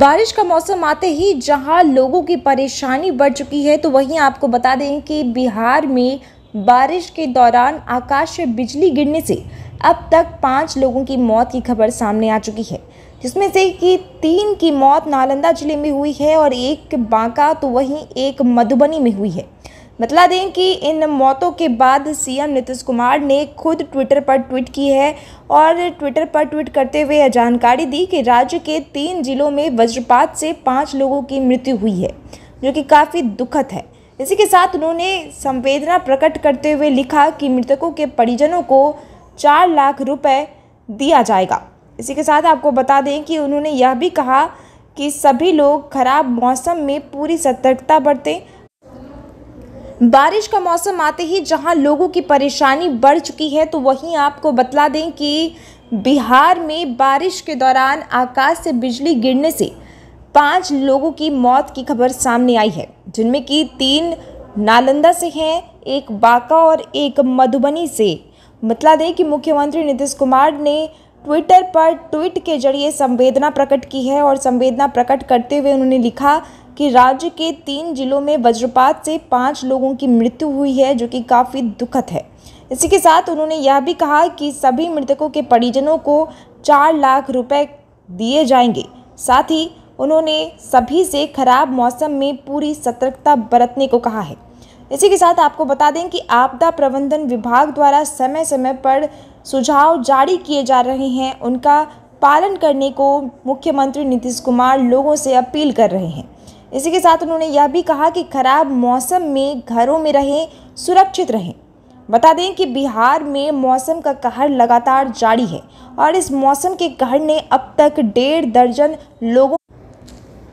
बारिश का मौसम आते ही जहां लोगों की परेशानी बढ़ चुकी है तो वहीं आपको बता दें कि बिहार में बारिश के दौरान आकाश में बिजली गिरने से अब तक पाँच लोगों की मौत की खबर सामने आ चुकी है जिसमें से कि तीन की मौत नालंदा जिले में हुई है और एक बांका तो वहीं एक मधुबनी में हुई है बतला दें कि इन मौतों के बाद सीएम नीतीश कुमार ने खुद ट्विटर पर ट्वीट की है और ट्विटर पर ट्वीट करते हुए यह जानकारी दी कि राज्य के तीन जिलों में वज्रपात से पाँच लोगों की मृत्यु हुई है जो कि काफ़ी दुखद है इसी के साथ उन्होंने संवेदना प्रकट करते हुए लिखा कि मृतकों के परिजनों को चार लाख रुपये दिया जाएगा इसी के साथ आपको बता दें कि उन्होंने यह भी कहा कि सभी लोग खराब मौसम में पूरी सतर्कता बरतें बारिश का मौसम आते ही जहां लोगों की परेशानी बढ़ चुकी है तो वहीं आपको बतला दें कि बिहार में बारिश के दौरान आकाश से बिजली गिरने से पाँच लोगों की मौत की खबर सामने आई है जिनमें कि तीन नालंदा से हैं एक बांका और एक मधुबनी से बतला दें कि मुख्यमंत्री नीतीश कुमार ने ट्विटर पर ट्वीट के जरिए संवेदना प्रकट की है और संवेदना प्रकट करते हुए उन्होंने लिखा कि राज्य के तीन जिलों में वज्रपात से पाँच लोगों की मृत्यु हुई है जो कि काफ़ी दुखद है इसी के साथ उन्होंने यह भी कहा कि सभी मृतकों के परिजनों को चार लाख रुपए दिए जाएंगे साथ ही उन्होंने सभी से खराब मौसम में पूरी सतर्कता बरतने को कहा है इसी के साथ आपको बता दें कि आपदा प्रबंधन विभाग द्वारा समय समय पर सुझाव जारी किए जा रहे हैं उनका पालन करने को मुख्यमंत्री नीतीश कुमार लोगों से अपील कर रहे हैं इसी के साथ उन्होंने यह भी कहा कि खराब मौसम में घरों में रहें सुरक्षित रहें बता दें कि बिहार में मौसम का कहर लगातार जारी है और इस मौसम के कहर ने अब तक डेढ़ दर्जन लोगों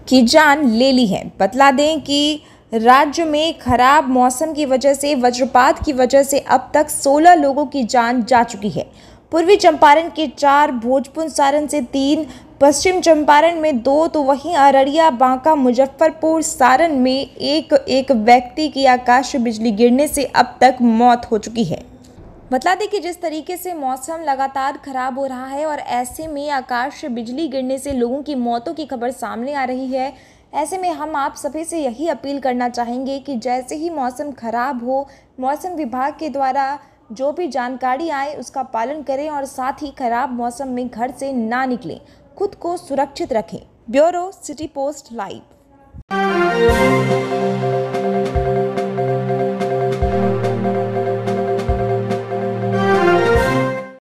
की जान ले ली है बतला दें कि राज्य में खराब मौसम की वजह से वज्रपात की वजह से अब तक 16 लोगों की जान जा चुकी है पूर्वी चंपारण के चार भोजपुर सारण से तीन पश्चिम चंपारण में दो तो वहीं अररिया बांका मुजफ्फरपुर सारण में एक एक व्यक्ति की आकाश बिजली गिरने से अब तक मौत हो चुकी है बता दें कि जिस तरीके से मौसम लगातार खराब हो रहा है और ऐसे में आकाश बिजली गिरने से लोगों की मौतों की खबर सामने आ रही है ऐसे में हम आप सभी से यही अपील करना चाहेंगे कि जैसे ही मौसम खराब हो मौसम विभाग के द्वारा जो भी जानकारी आए उसका पालन करें और साथ ही खराब मौसम में घर से ना निकलें खुद को सुरक्षित रखें ब्यूरो सिटी पोस्ट लाइव